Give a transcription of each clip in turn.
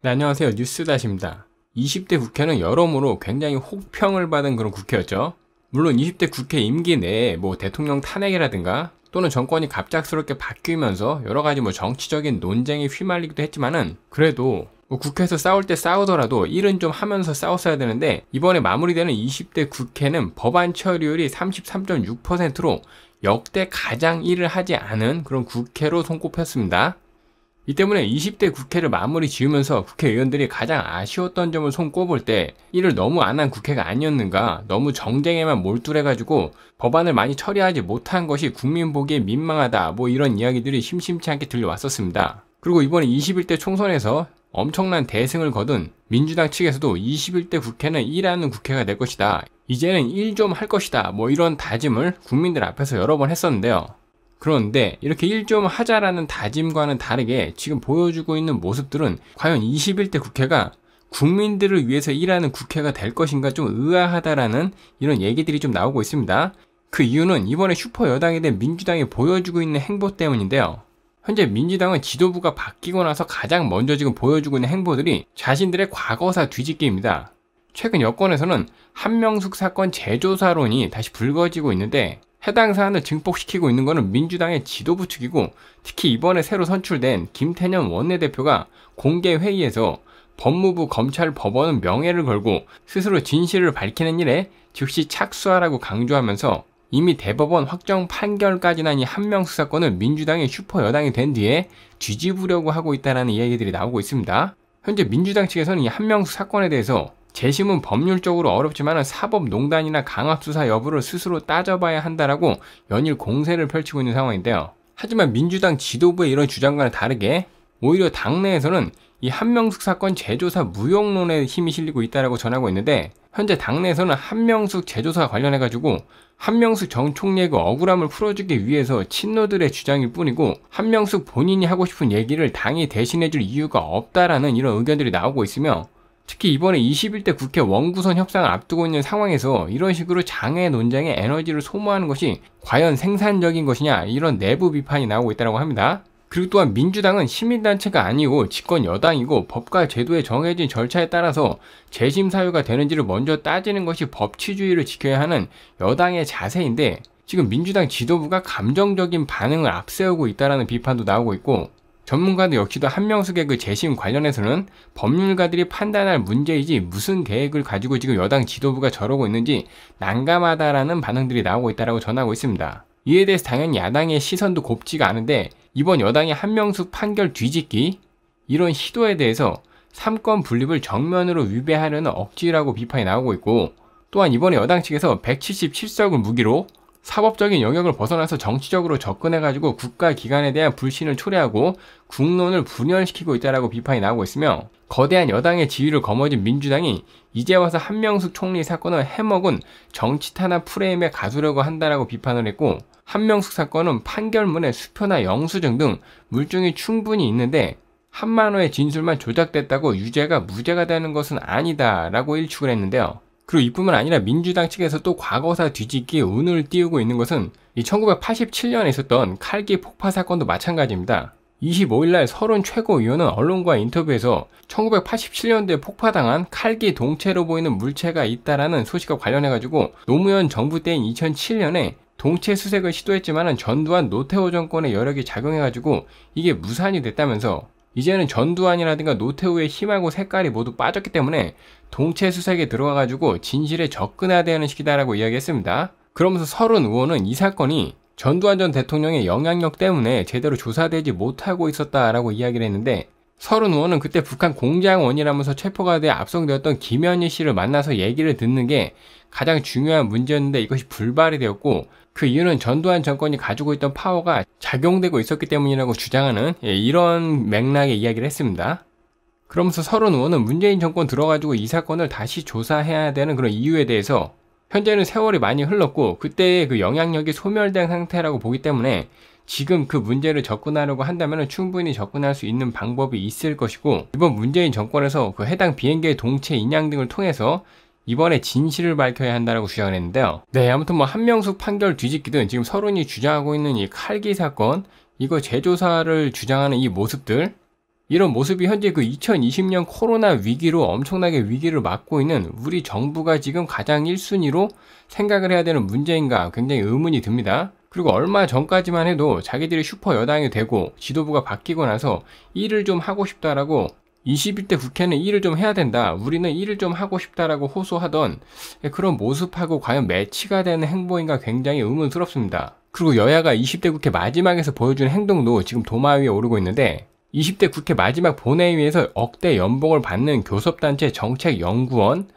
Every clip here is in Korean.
네, 안녕하세요. 뉴스다시입니다. 20대 국회는 여러모로 굉장히 혹평을 받은 그런 국회였죠. 물론 20대 국회 임기 내에 뭐 대통령 탄핵이라든가 또는 정권이 갑작스럽게 바뀌면서 여러 가지 뭐 정치적인 논쟁이 휘말리기도 했지만은 그래도 뭐 국회에서 싸울 때 싸우더라도 일은 좀 하면서 싸웠어야 되는데 이번에 마무리되는 20대 국회는 법안 처리율이 33.6%로 역대 가장 일을 하지 않은 그런 국회로 손꼽혔습니다. 이 때문에 20대 국회를 마무리 지으면서 국회의원들이 가장 아쉬웠던 점을 손꼽을 때 이를 너무 안 한 국회가 아니었는가 너무 정쟁에만 몰두해가지고 법안을 많이 처리하지 못한 것이 국민 보기에 민망하다 뭐 이런 이야기들이 심심치 않게 들려왔었습니다. 그리고 이번에 21대 총선에서 엄청난 대승을 거둔 민주당 측에서도 21대 국회는 일하는 국회가 될 것이다. 이제는 일 좀 할 것이다. 뭐 이런 다짐을 국민들 앞에서 여러 번 했었는데요. 그런데 이렇게 일 좀 하자라는 다짐과는 다르게 지금 보여주고 있는 모습들은 과연 21대 국회가 국민들을 위해서 일하는 국회가 될 것인가 좀 의아하다라는 이런 얘기들이 좀 나오고 있습니다. 그 이유는 이번에 슈퍼 여당이 된 민주당이 보여주고 있는 행보 때문인데요. 현재 민주당은 지도부가 바뀌고 나서 가장 먼저 지금 보여주고 있는 행보들이 자신들의 과거사 뒤집기입니다. 최근 여권에서는 한명숙 사건 재조사론이 다시 불거지고 있는데 해당 사안을 증폭시키고 있는 것은 민주당의 지도부 측이고 특히 이번에 새로 선출된 김태년 원내대표가 공개 회의에서 법무부 검찰 법원은 명예를 걸고 스스로 진실을 밝히는 일에 즉시 착수하라고 강조하면서 이미 대법원 확정 판결까지 난 이 한명 수사권은 민주당의 슈퍼 여당이 된 뒤에 뒤집으려고 하고 있다는 이야기들이 나오고 있습니다. 현재 민주당 측에서는 이 한명 수사권에 대해서 재심은 법률적으로 어렵지만 사법 농단이나 강압 수사 여부를 스스로 따져봐야 한다라고 연일 공세를 펼치고 있는 상황인데요. 하지만 민주당 지도부의 이런 주장과는 다르게 오히려 당내에서는 이 한명숙 사건 제조사 무용론에 힘이 실리고 있다라고 전하고 있는데 현재 당내에서는 한명숙 제조사 관련해 가지고 한명숙 정 총리의 그 억울함을 풀어주기 위해서 친노들의 주장일 뿐이고 한명숙 본인이 하고 싶은 얘기를 당이 대신해줄 이유가 없다라는 이런 의견들이 나오고 있으며 특히 이번에 21대 국회 원구선 협상을 앞두고 있는 상황에서 이런 식으로 장외 논쟁에 에너지를 소모하는 것이 과연 생산적인 것이냐 이런 내부 비판이 나오고 있다고 합니다. 그리고 또한 민주당은 시민단체가 아니고 집권 여당이고 법과 제도에 정해진 절차에 따라서 재심 사유가 되는지를 먼저 따지는 것이 법치주의를 지켜야 하는 여당의 자세인데 지금 민주당 지도부가 감정적인 반응을 앞세우고 있다는 비판도 나오고 있고 전문가들 역시도 한명숙의 그 재심 관련해서는 법률가들이 판단할 문제이지 무슨 계획을 가지고 지금 여당 지도부가 저러고 있는지 난감하다라는 반응들이 나오고 있다라고 전하고 있습니다. 이에 대해서 당연히 야당의 시선도 곱지가 않은데 이번 여당의 한명숙 판결 뒤집기 이런 시도에 대해서 삼권 분립을 정면으로 위배하려는 억지라고 비판이 나오고 있고 또한 이번에 여당 측에서 177석을 무기로 사법적인 영역을 벗어나서 정치적으로 접근해가지고 국가 기관에 대한 불신을 초래하고 국론을 분열시키고 있다라고 비판이 나오고 있으며 거대한 여당의 지위를 거머쥔 민주당이 이제 와서 한명숙 총리 사건을 해먹은 정치 탄압 프레임에 가두려고 한다라고 비판을 했고 한명숙 사건은 판결문에 수표나 영수증 등 물증이 충분히 있는데 한만호의 진술만 조작됐다고 유죄가 무죄가 되는 것은 아니다라고 일축을 했는데요. 그리고 이뿐만 아니라 민주당 측에서 또 과거사 뒤집기 운을 띄우고 있는 것은 이 1987년에 있었던 칼기 폭파 사건도 마찬가지입니다. 25일날 서론 최고위원은 언론과 인터뷰에서 1987년도에 폭파당한 칼기 동체로 보이는 물체가 있다라는 소식과 관련해가지고 노무현 정부 때인 2007년에 동체 수색을 시도했지만 전두환 노태우 정권의 여력이 작용해가지고 이게 무산이 됐다면서 이제는 전두환이라든가 노태우의 희망고 색깔이 모두 빠졌기 때문에 동체 수색에 들어가가지고 진실에 접근해야 되는 시기다라고 이야기했습니다. 그러면서 서른 의원은 이 사건이 전두환 전 대통령의 영향력 때문에 제대로 조사되지 못하고 있었다라고 이야기를 했는데 서른 의원은 그때 북한 공장원이라면서 체포가 돼 압송되었던 김현희 씨를 만나서 얘기를 듣는 게 가장 중요한 문제였는데 이것이 불발이 되었고 그 이유는 전두환 정권이 가지고 있던 파워가 작용되고 있었기 때문이라고 주장하는 예, 이런 맥락의 이야기를 했습니다. 그러면서 서른 의원은 문재인 정권 들어가지고 이 사건을 다시 조사해야 되는 그런 이유에 대해서 현재는 세월이 많이 흘렀고 그때의 그 영향력이 소멸된 상태라고 보기 때문에 지금 그 문제를 접근하려고 한다면 충분히 접근할 수 있는 방법이 있을 것이고 이번 문재인 정권에서 그 해당 비행기의 동체 인양 등을 통해서 이번에 진실을 밝혀야 한다라고 주장했는데요. 네, 아무튼 뭐 한명숙 판결 뒤집기든 지금 서론이 주장하고 있는 이 칼기 사건, 이거 재조사를 주장하는 이 모습들, 이런 모습이 현재 그 2020년 코로나 위기로 엄청나게 위기를 맞고 있는 우리 정부가 지금 가장 1순위로 생각을 해야 되는 문제인가 굉장히 의문이 듭니다. 그리고 얼마 전까지만 해도 자기들이 슈퍼 여당이 되고 지도부가 바뀌고 나서 일을 좀 하고 싶다라고 21대 국회는 일을 좀 해야 된다. 우리는 일을 좀 하고 싶다라고 호소하던 그런 모습하고 과연 매치가 되는 행보인가 굉장히 의문스럽습니다. 그리고 여야가 20대 국회 마지막에서 보여준 행동도 지금 도마 위에 오르고 있는데 20대 국회 마지막 본회의에서 억대 연봉을 받는 교섭단체 정책연구원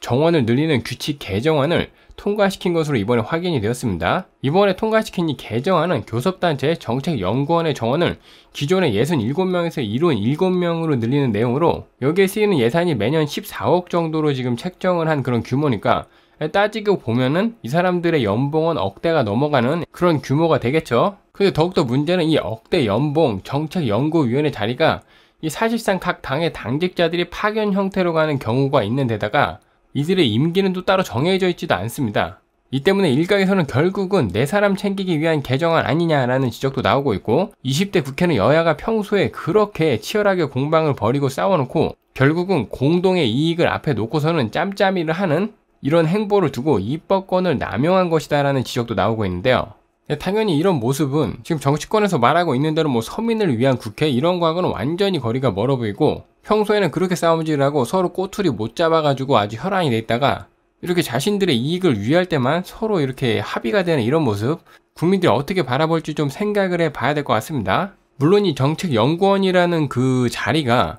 정원을 늘리는 규칙 개정안을 통과시킨 것으로 이번에 확인이 되었습니다. 이번에 통과시킨 이 개정안은 교섭단체 정책연구원의 정원을 기존의 67명에서 77명으로 늘리는 내용으로 여기에 쓰이는 예산이 매년 14억 정도로 지금 책정을 한 그런 규모니까 따지고 보면은 이 사람들의 연봉은 억대가 넘어가는 그런 규모가 되겠죠. 근데 더욱더 문제는 이 억대 연봉 정책연구위원회 자리가 이 사실상 각 당의 당직자들이 파견 형태로 가는 경우가 있는 데다가 이들의 임기는 또 따로 정해져 있지도 않습니다. 이 때문에 일각에서는 결국은 내 사람 챙기기 위한 개정안 아니냐라는 지적도 나오고 있고 20대 국회는 여야가 평소에 그렇게 치열하게 공방을 벌이고 싸워놓고 결국은 공동의 이익을 앞에 놓고서는 짬짬이를 하는 이런 행보를 두고 입법권을 남용한 것이다라는 지적도 나오고 있는데요. 네, 당연히 이런 모습은 지금 정치권에서 말하고 있는 대로 뭐 서민을 위한 국회 이런 거하고는 완전히 거리가 멀어 보이고 평소에는 그렇게 싸움질하고 서로 꼬투리 못 잡아가지고 아주 혈안이 돼 있다가 이렇게 자신들의 이익을 위할 때만 서로 이렇게 합의가 되는 이런 모습 국민들이 어떻게 바라볼지 좀 생각을 해봐야 될 것 같습니다. 물론 이 정책연구원이라는 그 자리가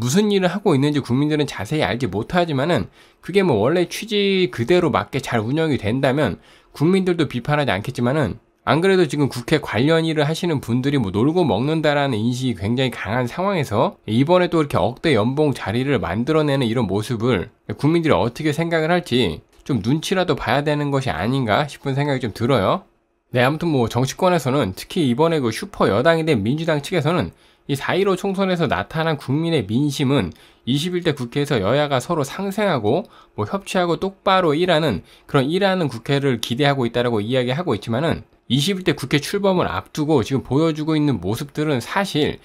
무슨 일을 하고 있는지 국민들은 자세히 알지 못하지만은 그게 뭐 원래 취지 그대로 맞게 잘 운영이 된다면 국민들도 비판하지 않겠지만은 안 그래도 지금 국회 관련 일을 하시는 분들이 뭐 놀고 먹는다라는 인식이 굉장히 강한 상황에서 이번에 또 이렇게 억대 연봉 자리를 만들어내는 이런 모습을 국민들이 어떻게 생각을 할지 좀 눈치라도 봐야 되는 것이 아닌가 싶은 생각이 좀 들어요. 네, 아무튼 뭐 정치권에서는 특히 이번에 그 슈퍼 여당이 된 민주당 측에서는 이4.15 총선에서 나타난 국민의 민심은 21대 국회에서 여야가 서로 상생하고 뭐 협치하고 똑바로 일하는 그런 일하는 국회를 기대하고 있다라고 이야기하고 있지만은 21대 국회 출범을 앞두고 지금 보여주고 있는 모습들은 사실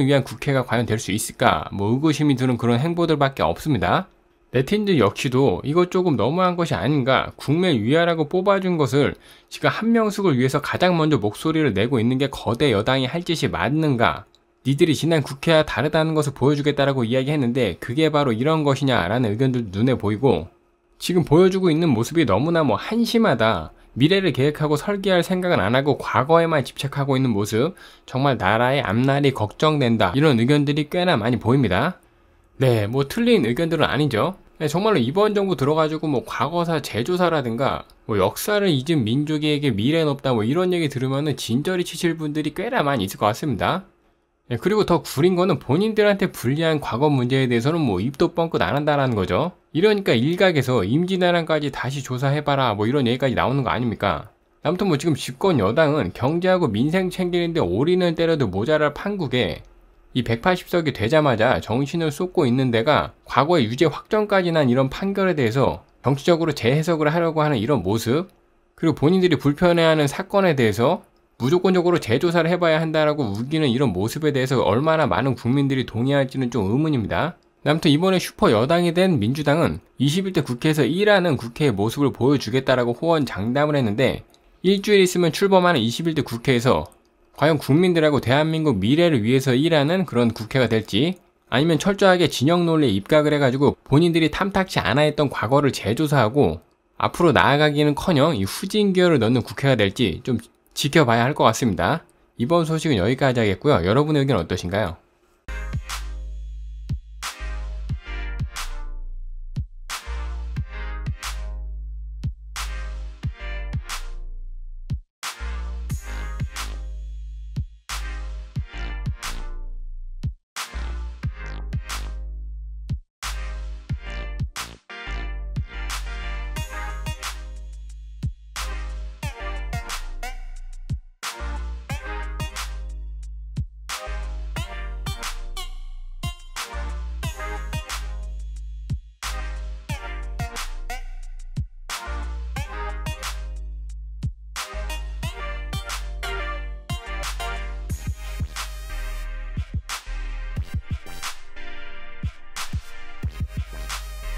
국민을 위한 국회가 과연 될 수 있을까 뭐 의구심이 드는 그런 행보들밖에 없습니다. 네틴즌 역시도 이것 조금 너무한 것이 아닌가 국민 위하라고 뽑아준 것을 지금 한명숙을 위해서 가장 먼저 목소리를 내고 있는 게 거대 여당이 할 짓이 맞는가 니들이 지난 국회와 다르다는 것을 보여주겠다라고 이야기했는데 그게 바로 이런 것이냐라는 의견들도 눈에 보이고 지금 보여주고 있는 모습이 너무나 뭐 한심하다. 미래를 계획하고 설계할 생각은 안 하고 과거에만 집착하고 있는 모습 정말 나라의 앞날이 걱정된다 이런 의견들이 꽤나 많이 보입니다. 네, 뭐 틀린 의견들은 아니죠. 네, 정말로 이번 정부 들어가지고 뭐 과거사 재조사라든가 뭐 역사를 잊은 민족에게 미래는 없다 뭐 이런 얘기 들으면은 진저리 치실 분들이 꽤나 많이 있을 것 같습니다. 예, 그리고 더 구린 거는 본인들한테 불리한 과거 문제에 대해서는 뭐 입도 뻥끗 안 한다라는 거죠. 이러니까 일각에서 임진왜란까지 다시 조사해봐라 뭐 이런 얘기까지 나오는 거 아닙니까? 아무튼 뭐 지금 집권 여당은 경제하고 민생 챙기는데 올인을 때려도 모자랄 판국에 이 180석이 되자마자 정신을 쏟고 있는 데가 과거의 유죄 확정까지 난 이런 판결에 대해서 정치적으로 재해석을 하려고 하는 이런 모습 그리고 본인들이 불편해하는 사건에 대해서 무조건적으로 재조사를 해봐야 한다라고 우기는 이런 모습에 대해서 얼마나 많은 국민들이 동의할지는 좀 의문입니다. 남무튼 이번에 슈퍼 여당이 된 민주당은 21대 국회에서 일하는 국회의 모습을 보여주겠다라고 호언 장담을 했는데 일주일 있으면 출범하는 21대 국회에서 과연 국민들하고 대한민국 미래를 위해서 일하는 그런 국회가 될지 아니면 철저하게 진영 논리에 입각을 해가지고 본인들이 탐탁치 않아 했던 과거를 재조사하고 앞으로 나아가기는커녕 이 후진기어를 넣는 국회가 될지 좀 지켜봐야 할 것 같습니다. 이번 소식은 여기까지 하겠고요. 여러분의 의견 어떠신가요?